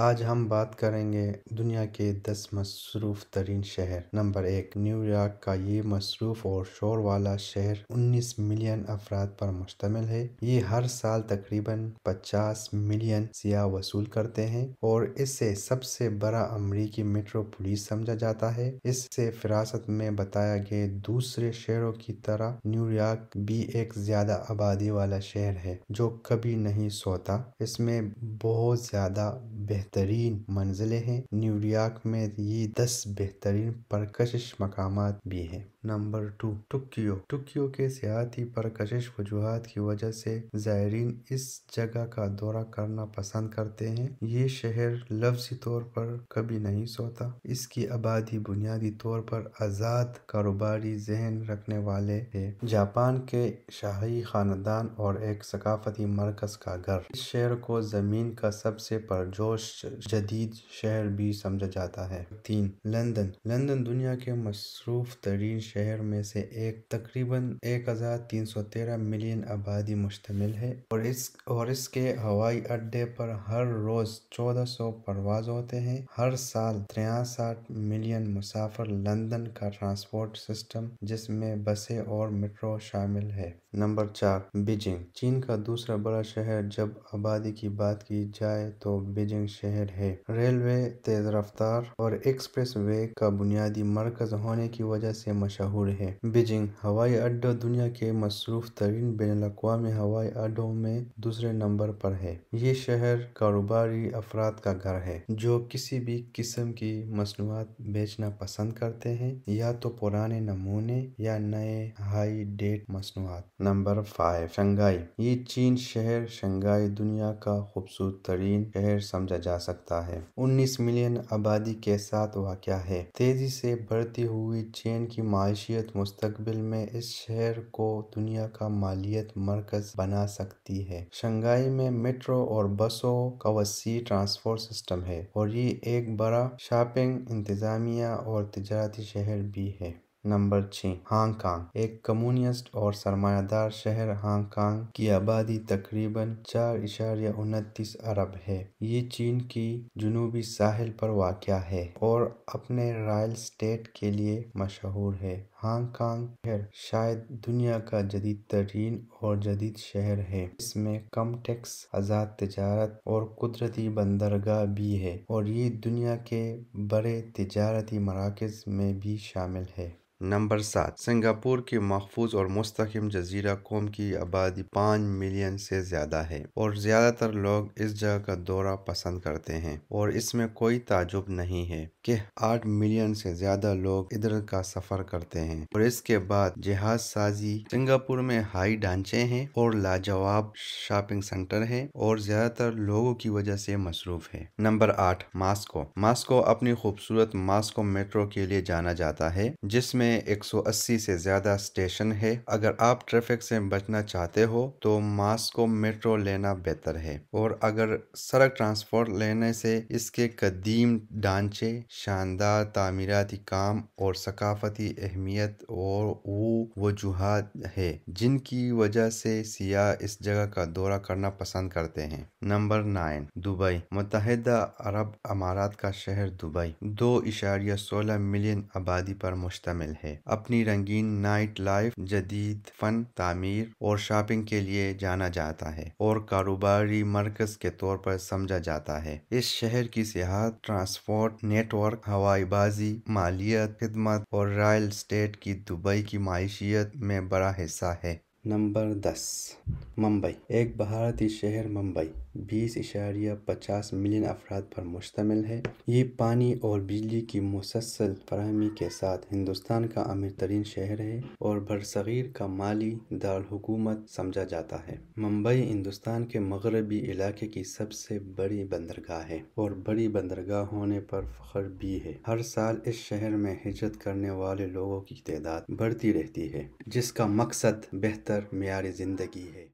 आज हम बात करेंगे दुनिया के दस मसरूफ़ तरीन शहर नंबर एक न्यूयॉर्क का ये मसरूफ़ और शोर वाला शहर 19 मिलियन अफराद पर मुश्तमिल है ये हर साल तकरीबन 50 मिलियन सियाह वसूल करते हैं और इसे सबसे बड़ा अमरीकी मेट्रोपोलिस समझा जाता है इससे फिरासत में बताया गया दूसरे शहरों की तरह न्यूयॉर्क भी एक ज़्यादा आबादी वाला शहर है जो कभी नहीं सोता इसमें बहुत ज़्यादा बेहतरीन मंजिले हैं न्यूयॉर्क में ये दस बेहतरीन परकशिश मकाम भी हैं नंबर टू टोक्यो टोक्यो के सियाती परकशिश वजूहत की वजह से जायरीन इस जगह का दौरा करना पसंद करते हैं ये शहर लफ्जी तौर पर कभी नहीं सोता इसकी आबादी बुनियादी तौर पर आज़ाद कारोबारी जहन रखने वाले है जापान के शाही खानदान और एक सकाफती मरकज का घर इस शहर को जमीन का सबसे परजोश जदीद शहर भी समझा जाता है तीन लंदन लंदन दुनिया के मसरूफ तरीन शहर में से एक तकरीबन एक हजार तीन सौ तेरह मिलियन आबादी मुश्तमिल है और इस और इसके हवाई अड्डे पर हर रोज चौदह सौ परवाज होते हैं हर साल तिरसठ मिलियन मुसाफिर लंदन का ट्रांसपोर्ट सिस्टम जिसमें बसें और मेट्रो शामिल है नंबर चार बीजिंग चीन का दूसरा बड़ा शहर जब आबादी की बात की जाए तो बीजिंग शहर है रेलवे तेज रफ्तार और एक्सप्रेस वे का बुनियादी मरकज होने की वजह से मशहूर है बीजिंग हवाई अड्डा दुनिया के मसरूफ तरीन बैन अवी हवाई अड्डों में दूसरे नंबर पर है ये शहर कारोबारी अफराद का घर है जो किसी भी किस्म की मसनूआत बेचना पसंद करते हैं या तो पुराने नमूने या नए हाई डेट मसनूआत नंबर फाइव शंघाई ये चीन शहर शंघाई दुनिया का खूबसूरत तरीन शहर समझा जाता जा सकता है 19 मिलियन आबादी के साथ वाक़ है तेजी से बढ़ती हुई चीन की माशियत मुस्तबिल में इस शहर को दुनिया का मालियत मरकज बना सकती है शंघाई में मेट्रो और बसों का वसी ट्रांसपोर्ट सिस्टम है और ये एक बड़ा शॉपिंग इंतजामिया और तजारती शहर भी है नंबर छः हांगकांग एक कम्युनिस्ट और सरमायादार शहर हांगकांग की आबादी तकरीबन चार इशारिया उनतीस अरब है ये चीन की जुनूबी साहिल पर वाक़ है और अपने रॉयल स्टेट के लिए मशहूर है हांगकांग शहर शायद दुनिया का जदीद तरीन और जदीद शहर है इसमें कम टैक्स आज़ाद तजारत और कुदरती बंदरगाह भी है और ये दुनिया के बड़े तजारती मराकज में भी शामिल है नंबर सात सिंगापुर के महफूज और मुस्तकम जजीरा कौम की आबादी पाँच मिलियन से ज़्यादा है और ज़्यादातर लोग इस जगह का दौरा पसंद करते हैं और इसमें कोई ताजुब नहीं है कि आठ मिलियन से ज़्यादा लोग इधर का सफ़र करते हैं और इसके बाद जहाज साजी सिंगापुर में हाई ढांचे हैं और लाजवाब शॉपिंग सेंटर है और ज़्यादातर लोगों की वजह से मसरूफ है नंबर आठ मास्को मास्को अपनी खूबसूरत मास्को मेट्रो के लिए जाना जाता है जिसमें में 180 से ज्यादा स्टेशन है अगर आप ट्रैफिक से बचना चाहते हो तो मास्को मेट्रो लेना बेहतर है और अगर सड़क ट्रांसपोर्ट लेने से इसके कदीम ढांचे शानदार तमीराती काम और सकाफती अहमियत और वो वजूहत है जिनकी वजह से सियाह इस जगह का दौरा करना पसंद करते हैं नंबर नाइन दुबई मुतहदा अरब अमारात का शहर दुबई दो इशारिया सोलह मिलियन आबादी पर मुश्तमिल है अपनी रंगीन नाइट लाइफ जदीद फन तामीर और शॉपिंग के लिए जाना जाता है और कारोबारी मरकज के तौर पर समझा जाता है इस शहर की सियाहत ट्रांसपोर्ट नेटवर्क हवाईबाजी मालियत खिदमत और रॉयल स्टेट की दुबई की मायशियत में बड़ा हिस्सा है नंबर दस मुंबई एक भारतीय शहर मुंबई बीस इशारिया पचास मिलियन अफराद पर मुश्तमिल है ये पानी और बिजली की मुसलसल फरहमी के साथ हिंदुस्तान का अमीर तरीन शहर है और बरसगीर का माली दारकूमत समझा जाता है मुंबई हिंदुस्तान के मगरबी इलाके की सबसे बड़ी बंदरगाह है और बड़ी बंदरगाह होने पर फख्र भी है हर साल इस शहर में हिजरत करने वाले लोगों की तादाद बढ़ती रहती है जिसका मकसद बेहतर मीरी ज़िंदगी है